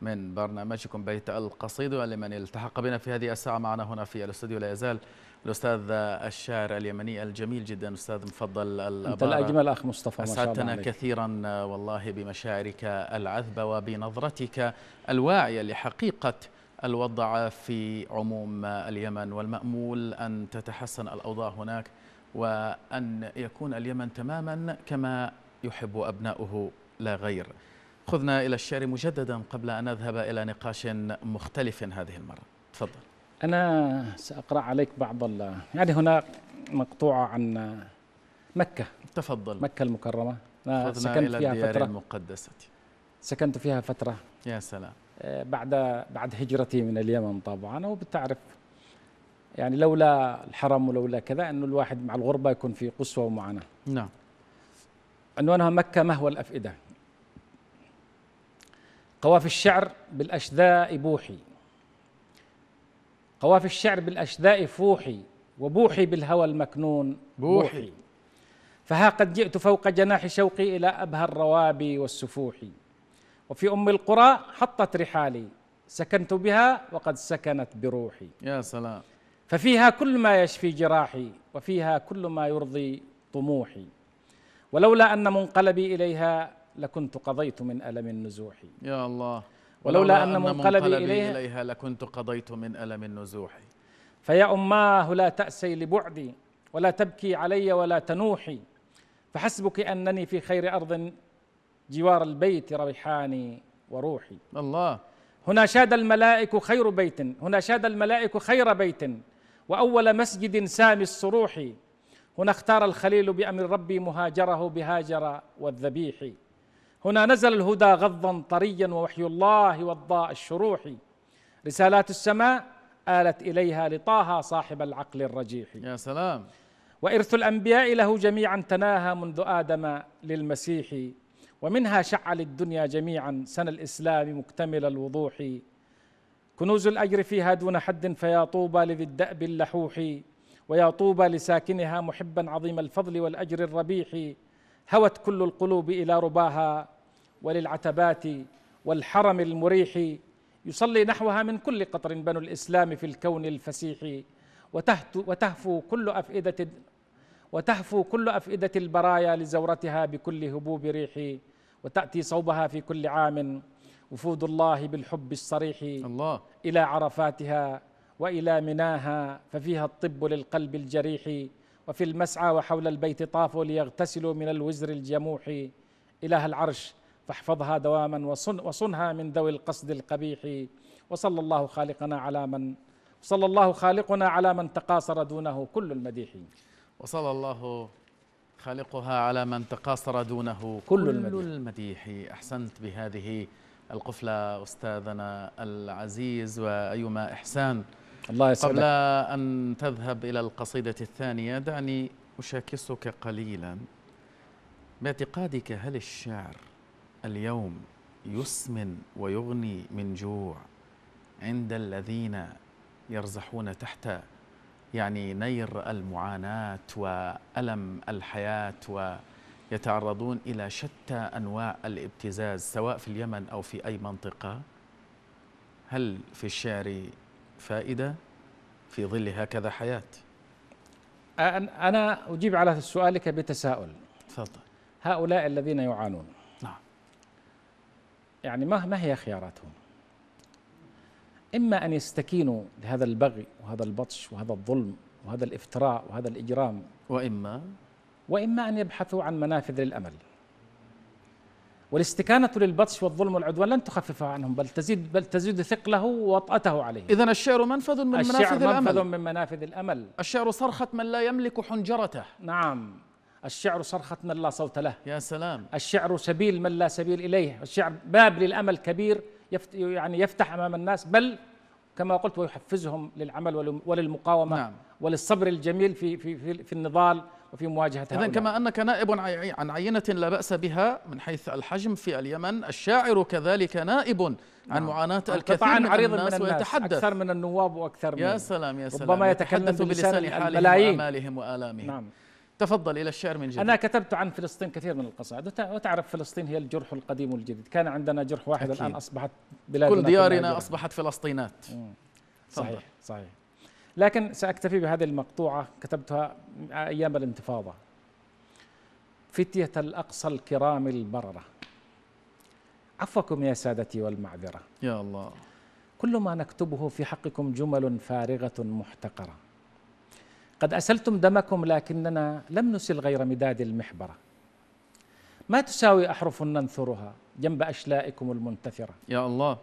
[SPEAKER 1] من برنامجكم بيت القصيد ولمن التحق بنا في هذه الساعة معنا هنا في الاستوديو لا يزال الأستاذ الشاعر اليمني الجميل جدا أستاذ مفضل الأبارة أنت الأجمل
[SPEAKER 2] أخ مصطفى أسعدتنا
[SPEAKER 1] كثيرا والله بمشاعرك العذبة وبنظرتك الواعية لحقيقة الوضع في عموم اليمن والمأمول أن تتحسن الأوضاع هناك وأن يكون اليمن تماما كما يحب أبناؤه لا غير خذنا إلى الشعر مجددا قبل أن نذهب إلى
[SPEAKER 2] نقاش مختلف هذه المرة تفضل أنا سأقرأ عليك بعض يعني هناك مقطوعة عن مكة تفضل مكة المكرمة أنا سكنت إلى فيها الديار فترة
[SPEAKER 1] المقدسة
[SPEAKER 2] سكنت فيها فترة يا سلام آه، بعد بعد هجرتي من اليمن طبعا وبتعرف يعني لولا الحرم ولولا كذا انه الواحد مع الغربه يكون في قسوه ومعاناه نعم عنوانها مكه مهوى الافئده قوافي الشعر بالاشذاء بوحي قوافي الشعر بالاشذاء فوحي وبوحي بالهوى المكنون بوحي, بوحي فها قد جئت فوق جناح شوقي الى ابهى الروابي والسفوح وفي ام القرى حطت رحالي سكنت بها وقد سكنت بروحي يا سلام ففيها كل ما يشفي جراحي وفيها كل ما يرضي طموحي ولولا أن منقلبي إليها لكنت قضيت من ألم النزوح يا الله ولولا أن منقلبي, منقلبي إليها, إليها لكنت قضيت من ألم النزوح فيا أماه لا تأسي لبعدي ولا تبكي علي ولا تنوحي فحسبك أنني في خير أرض جوار البيت ريحاني وروحي الله هنا شاد الملائك خير بيت هنا شاد الملائك خير بيت وأول مسجد سامي الصروح هنا اختار الخليل بأمر ربي مهاجره بهاجر والذبيح هنا نزل الهدى غضا طريا ووحي الله والضاء الشروح رسالات السماء آلت إليها لطه صاحب العقل الرجيح يا سلام وإرث الأنبياء له جميعا تناهى منذ آدم للمسيح ومنها شعل الدنيا جميعا سنى الإسلام مكتمل الوضوح كنوز الأجر فيها دون حد فيا طوبى لذي الدأب اللحوح ويا طوبى لساكنها محبا عظيم الفضل والأجر الربيح هوت كل القلوب إلى رباها وللعتبات والحرم المريح يصلي نحوها من كل قطر بنو الإسلام في الكون الفسيح وتهفو كل أفئدة وتهفو كل أفئدة البرايا لزورتها بكل هبوب ريح وتأتي صوبها في كل عام وفود الله بالحب الصريح الله إلى عرفاتها وإلى مناها ففيها الطب للقلب الجريح وفي المسعى وحول البيت طافوا ليغتسلوا من الوزر الجموح إله العرش فاحفظها دواما وصن وصنها من ذوي القصد القبيح وصلى الله خالقنا على من صلى الله خالقنا على من تقاصر دونه كل المديح وصلى الله خالقها على من تقاصر
[SPEAKER 1] دونه كل المديح أحسنت بهذه القفلة أستاذنا العزيز وأيما إحسان الله يسعدك قبل أن تذهب إلى القصيدة الثانية دعني أشاكسك قليلا باعتقادك هل الشعر اليوم يسمن ويغني من جوع عند الذين يرزحون تحت يعني نير المعاناة وألم الحياة و. يتعرضون إلى شتى أنواع الابتزاز سواء في اليمن أو في أي منطقة هل في الشعر فائدة في ظل هكذا حياة
[SPEAKER 2] أنا أجيب على سؤالك بتساؤل تفضل هؤلاء الذين يعانون نعم يعني ما ما هي خياراتهم؟ إما أن يستكينوا لهذا البغي وهذا البطش وهذا الظلم وهذا الافتراء وهذا الإجرام وإما وإما أن يبحثوا عن منافذ للأمل والاستكانة للبطش والظلم والعدوان لن تخفف عنهم بل تزيد بل تزيد ثقله وطأته عليه. إذا الشعر منفذ من الشعر منافذ الأمل. منفذ من منافذ الأمل. الشعر صرخة من لا يملك حنجرته. نعم. الشعر صرخة من لا صوت له. يا سلام. الشعر سبيل من لا سبيل إليه، الشعر باب للأمل كبير يفت يعني يفتح أمام الناس بل كما قلت ويحفزهم للعمل وللمقاومة نعم. وللصبر الجميل في في في, في النضال وفي مواجهة إذا كما أنك نائب عن عينة
[SPEAKER 1] لا بأس بها من حيث الحجم في اليمن الشاعر كذلك نائب عن نعم. معاناة الكثير من الناس, من الناس ويتحدث أكثر من
[SPEAKER 2] النواب وأكثر من يا سلام يا سلام ربما يتحدث بلسان حالهم وآمالهم
[SPEAKER 1] وآلامهم نعم. تفضل إلى الشعر
[SPEAKER 2] من جديد أنا كتبت عن فلسطين كثير من القصائد وتعرف فلسطين هي الجرح القديم والجديد كان عندنا جرح واحد أكيد. الآن أصبحت بلادنا كل ديارنا أصبحت
[SPEAKER 1] فلسطينات مم. صحيح صحيح
[SPEAKER 2] لكن سأكتفي بهذه المقطوعة كتبتها أيام الانتفاضة فتية الأقصى الكرام البررة عفوكم يا سادتي والمعذرة يا الله كل ما نكتبه في حقكم جمل فارغة محتقرة قد أسلتم دمكم لكننا لم نسل غير مداد المحبرة ما تساوي أحرف ننثرها جنب أشلائكم المنتثرة يا الله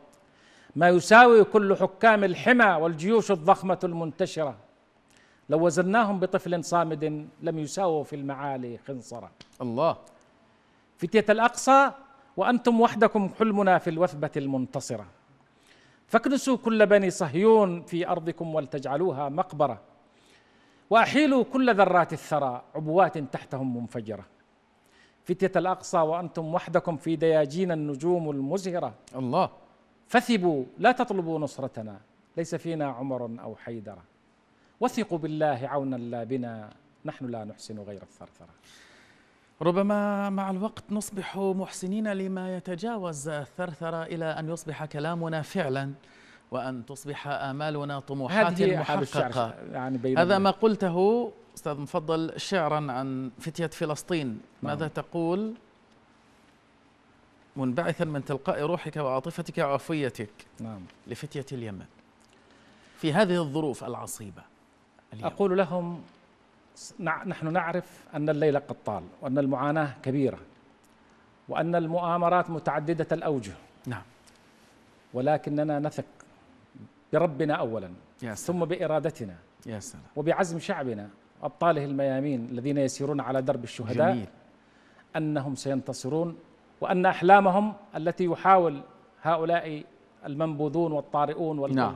[SPEAKER 2] ما يساوي كل حكام الحمى والجيوش الضخمة المنتشرة لو وزناهم بطفل صامد لم يساووا في المعالي خنصرا الله فتية الأقصى وأنتم وحدكم حلمنا في الوثبة المنتصرة فاكنسوا كل بني صهيون في أرضكم ولتجعلوها مقبرة وأحيلوا كل ذرات الثرى عبوات تحتهم منفجرة فتية الأقصى وأنتم وحدكم في دياجين النجوم المزهرة الله فثبوا لا تطلبوا نصرتنا ليس فينا عمر أو حيدر وثقوا بالله عونا لا بنا نحن لا نحسن غير الثرثرة ربما
[SPEAKER 1] مع الوقت نصبح محسنين لما يتجاوز الثرثرة إلى أن يصبح كلامنا فعلا وأن تصبح آمالنا طموحات محققة يعني هذا ما قلته أستاذ مفضل شعرا عن فتية فلسطين ماذا نعم. تقول منبعثا من تلقاء روحك وعاطفتك وعفويتك
[SPEAKER 2] نعم لفتية اليمن في هذه الظروف العصيبة اليوم. أقول لهم نحن نعرف أن الليل قد طال وأن المعاناة كبيرة وأن المؤامرات متعددة الأوجه نعم ولكننا نثق بربنا أولا يا سلام. ثم بإرادتنا يا سلام وبعزم شعبنا وأبطاله الميامين الذين يسيرون على درب الشهداء جميل. أنهم سينتصرون وأن أحلامهم التي يحاول هؤلاء المنبوذون والطارئون وال... نعم.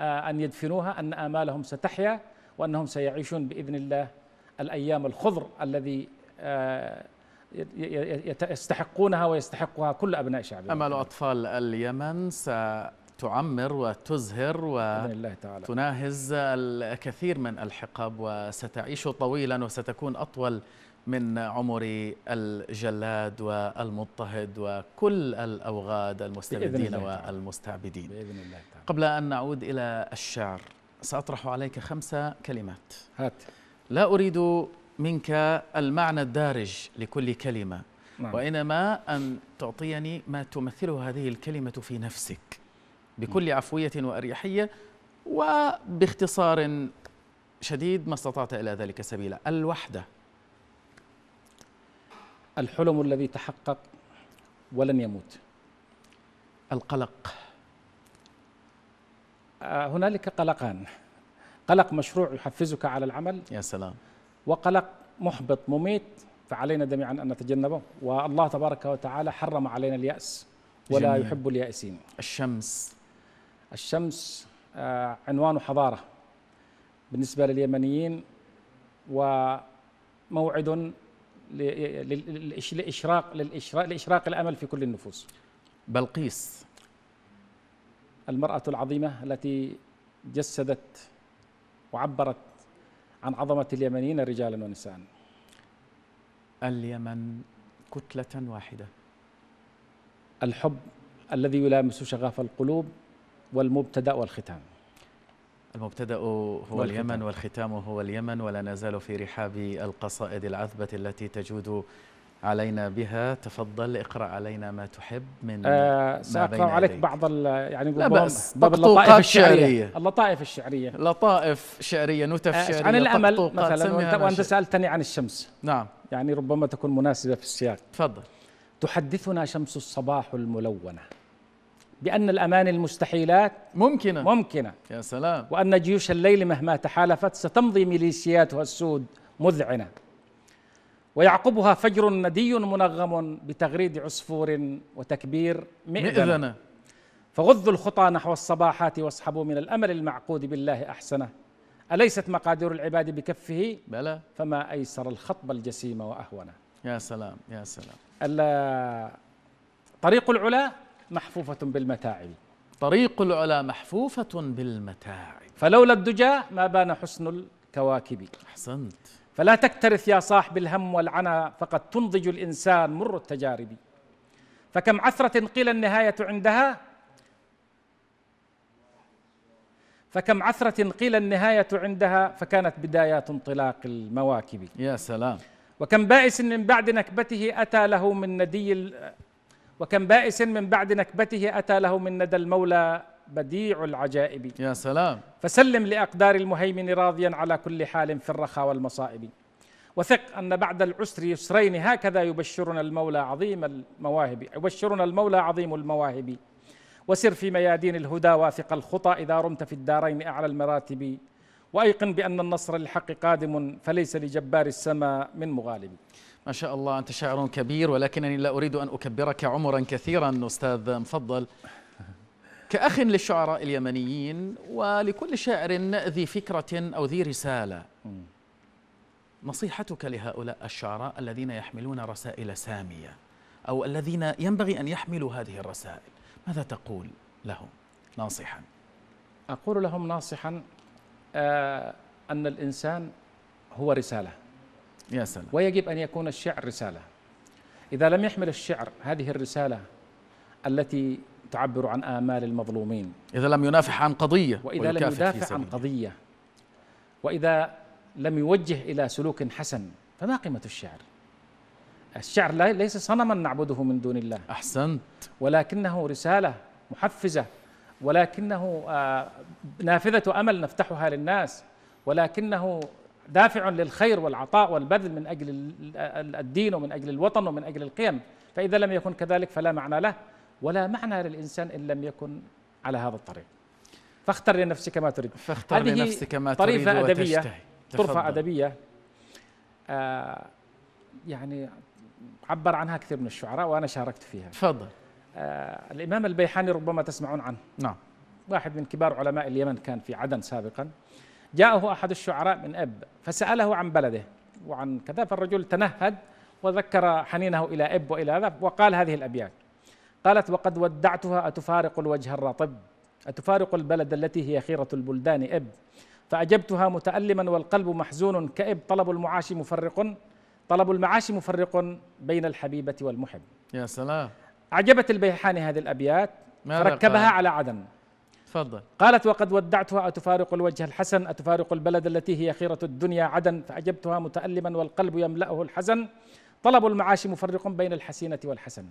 [SPEAKER 2] آه، أن يدفنوها أن آمالهم ستحيا وأنهم سيعيشون بإذن الله الأيام الخضر الذي آه، يستحقونها ويستحقها كل أبناء شعبنا أمل أطفال اليمن
[SPEAKER 1] ستعمر وتزهر وتناهز الكثير من الحقب وستعيش طويلا وستكون أطول من عمر الجلاد والمضطهد وكل الأوغاد المستبدين والمستعبدين بإذن الله تعالى. قبل أن نعود إلى الشعر سأطرح عليك خمسة كلمات هات. لا أريد منك المعنى الدارج لكل كلمة نعم. وإنما أن تعطيني ما تمثله هذه الكلمة في نفسك بكل عفوية وأريحية وباختصار شديد ما استطعت إلى ذلك سبيلا الوحدة الحلم
[SPEAKER 2] الذي تحقق ولن يموت القلق آه، هنالك قلقان قلق مشروع يحفزك على العمل يا سلام وقلق محبط مميت فعلينا جميعا ان نتجنبه والله تبارك وتعالى حرم علينا الياس ولا جميل. يحب اليائسين الشمس الشمس آه، عنوان حضاره بالنسبه لليمنيين وموعد لإشراق للإشراق لإشراق الأمل في كل النفوس بلقيس المرأة العظيمة التي جسدت وعبرت عن عظمة اليمنيين رجالا ونساء اليمن كتلة واحدة الحب الذي يلامس شغاف القلوب والمبتدأ والختام
[SPEAKER 1] المبتدأ هو اليمن والختام هو اليمن ولا نزال في رحاب القصائد العذبة التي تجود علينا بها تفضل اقرأ علينا ما تحب من آه سأقرأ عليك
[SPEAKER 2] بعض يعني لا بأس اللطائف الشعرية.
[SPEAKER 1] اللطائف الشعرية لطائف شعرية نتف آه شعرية عن الأمل مثلا وأنت, وأنت
[SPEAKER 2] سألتني عن الشمس نعم يعني ربما تكون مناسبة في السياق تفضل تحدثنا شمس الصباح الملونة بأن الأمان المستحيلات ممكنة ممكنة يا سلام وأن جيوش الليل مهما تحالفت ستمضي ميليشياتها السود مذعنة ويعقبها فجر ندي منغم بتغريد عصفور وتكبير مئذنة, مئذنة فغضوا الخطى نحو الصباحات واصحبوا من الأمل المعقود بالله أحسنه أليست مقادير العباد بكفه بلى فما أيسر الخطب الجسيم وأهونه يا سلام يا سلام طريق العلا محفوفة بالمتاعب طريق العلا محفوفة بالمتاعب فلولا الدجى ما بان حسن الكواكب أحسنت فلا تكترث يا صاحب الهم والعنا فقد تنضج الإنسان مر التجارب فكم عثرة قيل النهاية عندها فكم عثرة قيل النهاية عندها فكانت بدايات انطلاق المواكب يا سلام وكم بائس من بعد نكبته أتى له من ندي وكم بائس من بعد نكبته أتى له من ندى المولى بديع العجائب يا سلام فسلم لأقدار المهيمن راضيا على كل حال في الرخاء والمصائب وثق أن بعد العسر يسرين هكذا يبشرنا المولى عظيم المواهب يبشرنا المولى عظيم المواهب وسر في ميادين الهدى واثق الخطى إذا رمت في الدارين أعلى المراتب وأيقن بأن النصر للحق قادم فليس لجبار السماء من مغالب ما شاء الله أنت شاعر كبير
[SPEAKER 1] ولكنني لا أريد أن أكبرك عمرا كثيرا أستاذ مفضل [laughs] كأخ للشعراء اليمنيين ولكل شاعر ذي فكرة أو ذي رسالة نصيحتك لهؤلاء الشعراء الذين يحملون رسائل سامية أو الذين ينبغي أن يحملوا هذه الرسائل ماذا تقول لهم
[SPEAKER 2] ناصحا أقول لهم ناصحا آه، أن الإنسان هو رسالة يا سلام ويجب أن يكون الشعر رسالة إذا لم يحمل الشعر هذه الرسالة التي تعبر عن آمال المظلومين إذا لم ينافح عن قضية وإذا لم يدافع عن قضية وإذا لم يوجه إلى سلوك حسن فما قيمة الشعر الشعر ليس صنما نعبده من دون الله أحسنت ولكنه رسالة محفزة ولكنه آه، نافذة أمل نفتحها للناس ولكنه دافع للخير والعطاء والبذل من اجل الدين ومن اجل الوطن ومن اجل القيم فاذا لم يكن كذلك فلا معنى له ولا معنى للانسان ان لم يكن على هذا الطريق فاختر لنفسك ما تريد فاختر هذه لنفسك ما تريد طريفة أدبية وتشتهي طرفة أدبية آه يعني عبر عنها كثير من الشعراء وأنا شاركت فيها تفضل آه الإمام البيحاني ربما تسمعون عنه نعم واحد من كبار علماء اليمن كان في عدن سابقا جاءه أحد الشعراء من أب فسأله عن بلده وعن كذا فالرجل تنهد وذكر حنينه إلى أب وإلى هذا وقال هذه الأبيات قالت وقد ودعتها أتفارق الوجه الرطب أتفارق البلد التي هي خيرة البلدان أب فأجبتها متألما والقلب محزون كأب طلب المعاش مفرق طلب المعاش مفرق بين الحبيبة والمحب يا سلام أعجبت البيحاني هذه الأبيات ركبها على عدن تفضل قالت وقد ودعتها أتفارق الوجه الحسن أتفارق البلد التي هي خيرة الدنيا عدن فأجبتها متألما والقلب يملأه الحزن طلب المعاش مفرق بين الحسينة والحسن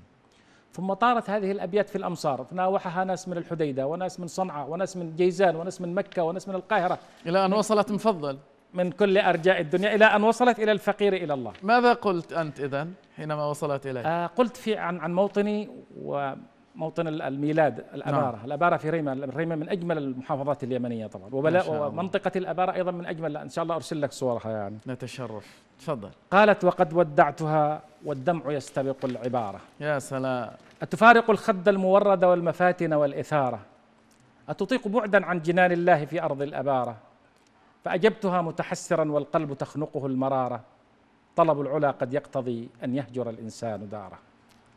[SPEAKER 2] ثم طارت هذه الأبيات في الأمصار تناوحها ناس من الحديدة وناس من صنعاء وناس من جيزان وناس من مكة وناس من القاهرة إلى أن وصلت مفضل من كل أرجاء الدنيا إلى أن وصلت إلى الفقير إلى الله ماذا قلت أنت إذا حينما وصلت إليه؟ آه قلت في عن, عن موطني و موطن الميلاد الأبارة نعم. الأبارة في ريمة ريمة من أجمل المحافظات اليمنية طبعا وبلا ومنطقة الأبارة أيضا من أجمل إن شاء الله أرسل لك صورها يعني نتشرف تفضل قالت وقد ودعتها والدمع يستبق العبارة يا سلام أتفارق الخد المورد والمفاتن والإثارة أتطيق بعدا عن جنان الله في أرض الأبارة فأجبتها متحسرا والقلب تخنقه المرارة طلب العلا قد يقتضي أن يهجر الإنسان داره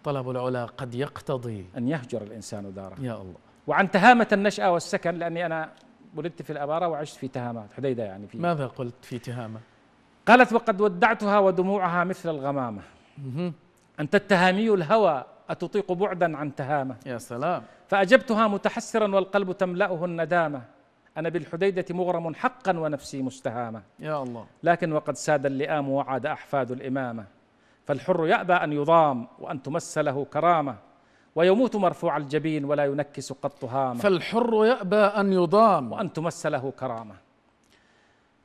[SPEAKER 2] طلب العلا قد يقتضي أن يهجر الإنسان داره يا الله وعن تهامة النشأة والسكن لأني أنا ولدت في الأبارة وعشت في تهامة حديدة يعني في ماذا قلت في تهامة؟ قالت وقد ودعتها ودموعها مثل الغمامة أنت التهامي الهوى أتطيق بعدا عن تهامة يا سلام فأجبتها متحسرا والقلب تملأه الندامة أنا بالحديدة مغرم حقا ونفسي مستهامة يا الله لكن وقد ساد اللئام وعاد أحفاد الإمامة فالحر يأبى أن يضام وأن تمس له كرامة ويموت مرفوع الجبين ولا ينكس قط هامة فالحر يأبى أن يضام وأن تمس له كرامة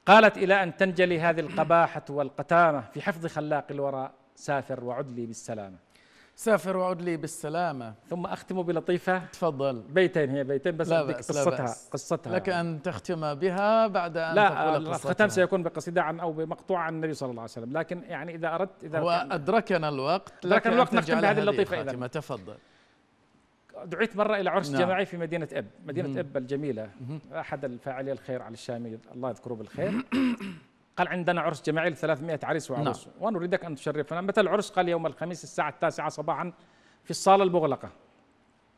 [SPEAKER 2] قالت إلى أن تنجلي هذه القباحة والقتامة في حفظ خلاق الوراء سافر وعدلي بالسلامة سافر وعد لي بالسلامة ثم أختم بلطيفة تفضل بيتين هي بيتين بس لا بأس قصتها لا بأس. قصتها لك أن تختم بها بعد أن لا تقول آه، الختام سيكون بقصيدة عن أو بمقطوعة عن النبي صلى الله عليه وسلم لكن يعني إذا أردت إذا وأدركنا الوقت أدركنا الوقت نختم بهذه اللطيفة إذا تفضل دعيت مرة إلى عرس نعم. جماعي في مدينة إب مدينة مم. إب الجميلة مم. أحد الفاعلين الخير على الشامي الله يذكره بالخير [clears throat] قال عندنا عرس جماعي ل 300 عريس نعم. وعروس نعم. ونريدك أن تشرفنا متى العرس قال يوم الخميس الساعة التاسعة صباحا في الصالة المغلقة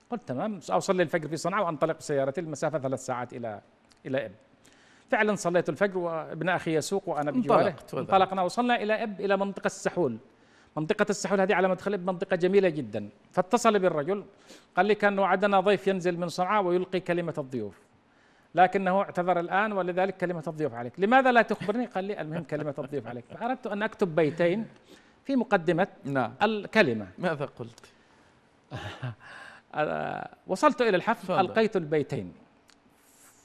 [SPEAKER 2] قلت تمام أصلي الفجر في صنعاء وأنطلق بسيارتي المسافة ثلاث ساعات إلى إلى إب فعلا صليت الفجر وابن أخي يسوق وأنا بجواره انطلقنا وصلنا إلى إب إلى منطقة السحول منطقة السحول هذه على مدخل إب منطقة جميلة جدا فاتصل بالرجل قال لي كان وعدنا ضيف ينزل من صنعاء ويلقي كلمة الضيوف لكنه اعتذر الآن ولذلك كلمة الضيوف عليك لماذا لا تخبرني قال لي المهم كلمة الضيوف عليك فأردت أن أكتب بيتين في مقدمة نعم. الكلمة ماذا قلت؟ [laughs] آه، وصلت إلى الحفل ألقيت البيتين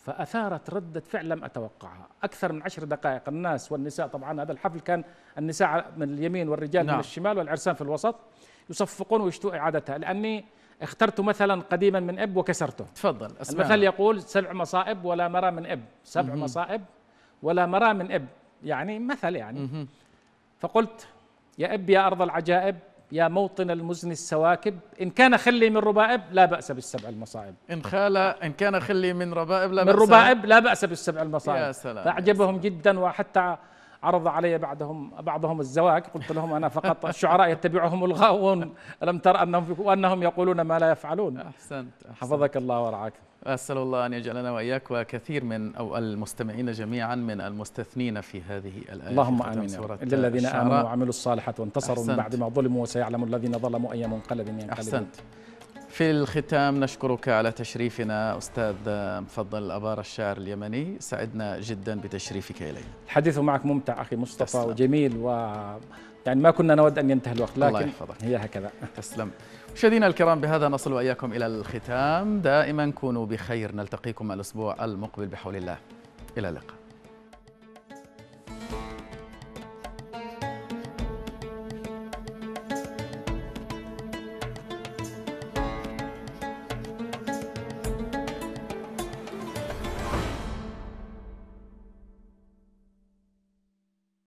[SPEAKER 2] فأثارت ردة فعل لم أتوقعها أكثر من عشر دقائق الناس والنساء طبعا هذا الحفل كان النساء من اليمين والرجال نعم. من الشمال والعرسان في الوسط يصفقون ويشتوا إعادتها لأني اخترت مثلا قديما من اب وكسرته تفضل أسمع المثل يقول سبع مصائب ولا مرى من اب سبع مهم. مصائب ولا مرى من اب يعني مثل يعني مهم. فقلت يا اب يا ارض العجائب يا موطن المزن السواكب إن كان خلي من ربائب لا بأس بالسبع المصائب إن خال إن كان خلي من ربائب لا بأس من ربائب لا بأس بالسبع المصائب يا سلام فأعجبهم يا سلام. جدا وحتى عرض علي بعدهم بعضهم الزواج قلت لهم أنا فقط الشعراء يتبعهم الغاوون ألم تر أنهم, وانهم يقولون ما لا يفعلون أحسنت, أحسنت. حفظك الله ورعاك
[SPEAKER 1] أسأل الله أن يجعلنا وإياك وكثير من أو المستمعين جميعا من المستثنين في
[SPEAKER 2] هذه الآية اللهم آمين إلا الذين آمنوا وعملوا الصالحات وانتصروا من بعد ما ظلموا وسيعلم الذين ظلموا أي منقلب ينقلبون أحسنت
[SPEAKER 1] في الختام نشكرك على تشريفنا أستاذ مفضل الأبار الشاعر اليمني سعدنا جدا بتشريفك إلينا الحديث معك ممتع أخي مصطفى تسلم. وجميل و يعني ما كنا نود أن ينتهي الوقت لكن الله يحفظك. هي هكذا تسلم مشاهدينا الكرام بهذا نصل وإياكم إلى الختام دائما كونوا بخير نلتقيكم الأسبوع المقبل بحول الله إلى اللقاء